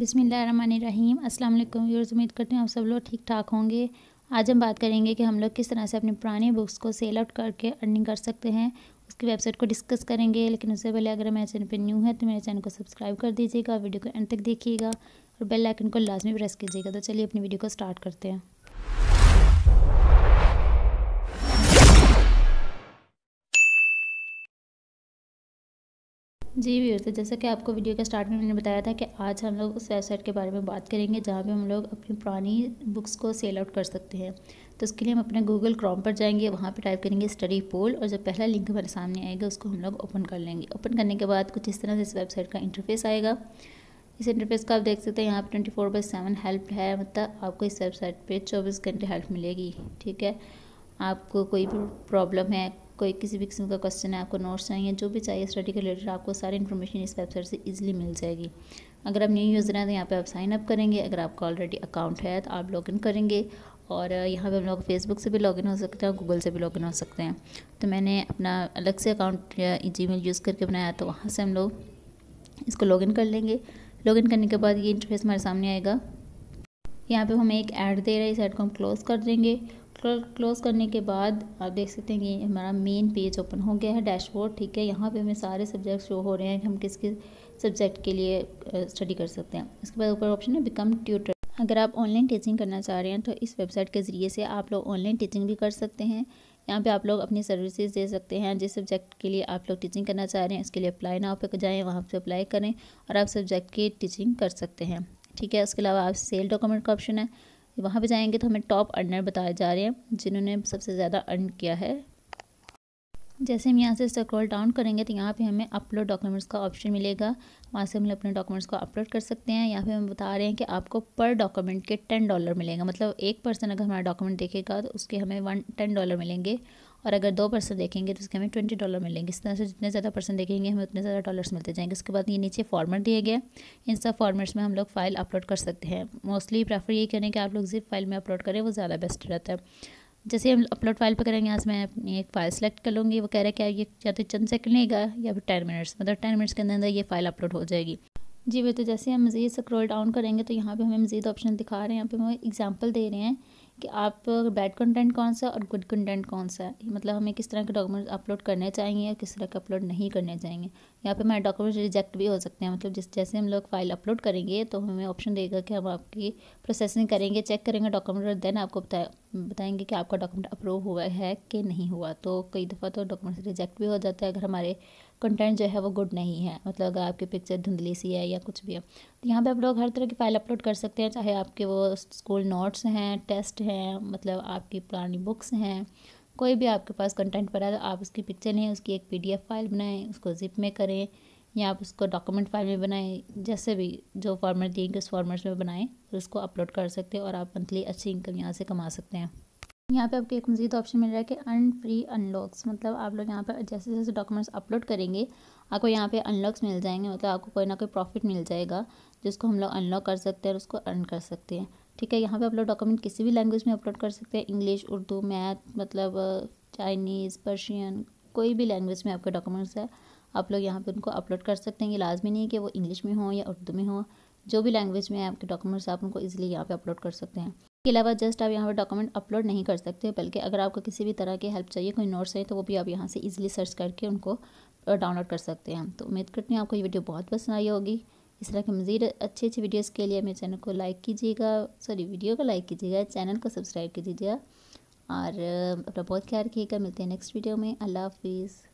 बिसमीम अस्सलाम वालेकुम व्यूअर्स उम्मीद करती हूँ आप सब लोग ठीक ठाक होंगे आज हम बात करेंगे कि हम लोग किस तरह से अपनी पुरानी बुक्स को सेल आउट करके अर्निंग कर सकते हैं उसकी वेबसाइट को डिस्कस करेंगे लेकिन उससे पहले अगर मेरे चैनल पर न्यू है तो मेरे चैनल को सब्सक्राइब कर दीजिएगा वीडियो को एंड तक देखिएगा और बेल आइकन को लाजमी प्रेस कीजिएगा तो चलिए अपनी वीडियो को स्टार्ट करते हैं जी व्यवर्स तो जैसा कि आपको वीडियो के स्टार्ट में मैंने बताया था कि आज हम लोग उस वेबसाइट के बारे में बात करेंगे जहाँ पे हम लोग अपनी पुरानी बुक्स को सेल आउट कर सकते हैं तो उसके लिए हम अपने गूगल क्रॉम पर जाएंगे वहाँ पे टाइप करेंगे स्टडी पोल और जब पहला लिंक हमारे सामने आएगा उसको हम लोग ओपन कर लेंगे ओपन करने के बाद कुछ इस तरह से इस वेबसाइट का इंटरफेस आएगा इस इंटरफेस का आप देख सकते हैं यहाँ पर twenty four by seven help है मतलब आपको इस वेबसाइट पर चौबीस घंटे हेल्प मिलेगी ठीक है आपको कोई भी प्रॉब्लम है कोई किसी भी किस्म का क्वेश्चन है आपको नोट्स चाहिए जो भी चाहिए स्टडी के रिलेटेड आपको सारी इन्फॉर्मेशन इस वेबसाइट से ईजिली मिल जाएगी अगर आप न्यू यूज़र हैं तो यहाँ पे आप साइन अप करेंगे अगर आपका ऑलरेडी अकाउंट है तो आप लॉगिन करेंगे और यहाँ पे हम लोग फेसबुक से भी लॉगिन हो सकते हैं गूगल से भी लॉगिन हो सकते हैं तो मैंने अपना अलग से अकाउंट जी यूज़ करके बनाया तो वहाँ से हम लोग इसको लॉगिन कर लेंगे लॉगिन करने के बाद ये इंटरफेस हमारे सामने आएगा यहाँ पे हमें एक ऐड दे रहा है इस ऐड को हम क्लोज़ कर देंगे क्लोज़ करने के बाद आप देख सकते हैं कि हमारा मेन पेज ओपन हो गया है डैशबोर्ड ठीक है यहाँ पे हमें सारे सब्जेक्ट शो हो रहे हैं कि हम किस किस सब्जेक्ट के लिए स्टडी कर सकते हैं उसके बाद ऊपर ऑप्शन है बिकम ट्यूटर अगर आप ऑनलाइन टीचिंग करना चाह रहे हैं तो इस वेबसाइट के ज़रिए से आप लोग ऑनलाइन टीचिंग भी कर सकते हैं यहाँ पे आप लोग अपनी सर्विसेज दे सकते हैं जिस सब्जेक्ट के लिए आप लोग टीचिंग करना चाह रहे हैं इसके लिए अप्लाई ना पे जाएँ वहाँ पर अप्लाई करें और आप सब्जेक्ट की टीचिंग कर सकते हैं ठीक है उसके अलावा आप सेल डॉक्यूमेंट का ऑप्शन है वहाँ पे जाएंगे तो हमें टॉप अर्नर बताए जा रहे हैं जिन्होंने सबसे ज़्यादा अर्न किया है जैसे हम यहाँ से स्क्रॉल डाउन करेंगे तो यहाँ पे हमें अपलोड डॉक्यूमेंट्स का ऑप्शन मिलेगा वहाँ से हम अपने डॉक्यूमेंट्स को अपलोड कर सकते हैं यहाँ पे हम बता रहे हैं कि आपको पर डॉक्यूमेंट के टेन डॉलर मिलेगा मतलब एक पर्सन अगर हमारा डॉक्यूमेंट देखेगा तो उसके हमें वन टेन डॉलर मिलेंगे और अगर दो परसेंट देखेंगे तो उसके हमें ट्वेंटी डॉलर मिलेंगे इस तरह से जितने ज़्यादा परसेंट देखेंगे हमें उतने ज़्यादा डॉलर्स मिलते जाएंगे उसके बाद ये नीचे फॉर्मेट दिए गए इन सब फॉर्मेट्स में हम लोग फाइल अपलोड कर सकते हैं मोस्टली प्रेफर ये करें कि आप लोग जिप फाइल में अपलोड करें वो ज़्यादा बेस्ट रहता है जैसे हम अपलोड फाइल पर करेंगे यहाँ से मैं अपनी एक फ़ाइल सेलेक्ट कर लूँगी वो कह रहा है क्या ये या तो चंद सेकंड लेगा या फिर टेन मिनट्स मतलब टेन मिनट्स के अंदर अंदर ये फाइल अपलोड हो जाएगी जी वे तो जैसे हम मज़ीद स्क्रोल डाउन करेंगे तो यहाँ पे हमें मज़ीद ऑप्शन दिखा रहे हैं यहाँ पे हमें एग्जांपल दे रहे हैं कि आप बैड कंटेंट कौन सा और गुड कंटेंट कौन सा है मतलब हमें किस तरह के डॉक्यूमेंट्स अपलोड करने चाहिए किस तरह के अपलोड नहीं करने चाहिए यहाँ पे हमारे डॉक्यूमेंट्स रिजेक्ट भी हो सकते हैं मतलब जिस जैसे हम लोग फाइल अपलोड करेंगे तो हमें ऑप्शन देगा कि हम आपकी प्रोसेसिंग करेंगे चेक करेंगे डॉक्यूमेंट और देन आपको बता, बताएंगे कि आपका डॉक्यूमेंट अप्रूव हुआ है कि नहीं हुआ तो कई दफ़ा तो डॉक्यूमेंट्स रिजेक्ट भी हो जाता है अगर हमारे कंटेंट जो है वो गुड नहीं है मतलब अगर आपकी पिक्चर धुंधली सी है या कुछ भी है तो यहाँ पे आप लोग हर तरह की फाइल अपलोड कर सकते हैं चाहे आपके वो स्कूल नोट्स हैं टेस्ट हैं मतलब आपकी पुरानी बुक्स हैं कोई भी आपके पास कंटेंट पड़ा है तो आप उसकी पिक्चर लें उसकी एक पी फाइल बनाएं उसको जिप में करें या आप उसको डॉक्यूमेंट फाइल में बनाएं जैसे भी जो फॉर्मेट देंगे उस फॉर्मेट में बनाएं फिर तो उसको अपलोड कर सकते हैं और आप मंथली अच्छी इनकम यहाँ से कमा सकते हैं यहाँ पे आपको एक मजीद ऑप्शन मिल रहा है कि अन फ्री अनलॉक्स मतलब आप लोग यहाँ पर जैसे जैसे डॉक्यूमेंट्स अपलोड करेंगे आपको यहाँ पे अनलॉक्स मिल जाएंगे मतलब आपको कोई ना कोई प्रॉफिट मिल जाएगा जिसको हम लोग अनलॉक कर सकते हैं और उसको अर्न कर सकते हैं ठीक है यहाँ पे आप लोग डॉक्यूमेंट किसी भी लैंग्वेज में अपलोड कर सकते हैं इंग्लिश उर्दू मैथ मतलब चाइनीज़ पर्शियन कोई भी लैंग्वेज में आपके डॉक्यूमेंट्स है आप लोग यहाँ पर उनको अपलोड कर सकते हैं ये लाजमी नहीं है कि वो इंग्लिश में हो या उर्दू में हो जो भी लैंग्वेज में आपके डॉक्यूमेंट्स आप उनको ईजिली यहाँ पर अपलोड कर सकते हैं इसके अलावा जस्ट आप यहाँ पर डॉक्यूमेंट अपलोड नहीं कर सकते बल्कि अगर आपको किसी भी तरह की हेल्प चाहिए कोई नोट्स चाहिए तो वो भी आप यहाँ से ईजिली सर्च करके उनको डाउनलोड कर सकते हैं तो उम्मीद करती हूँ आपको ये वीडियो बहुत पसंद आई होगी इस तरह की मज़ीद अच्छी अच्छी वीडियोज़ के लिए मेरे चैनल को लाइक कीजिएगा सॉरी वीडियो को लाइक कीजिएगा चैनल को सब्सक्राइब कीजिएगा और अपना बहुत ख्याल रखिएगा मिलते हैं नेक्स्ट वीडियो में अल्लाह हाफिज़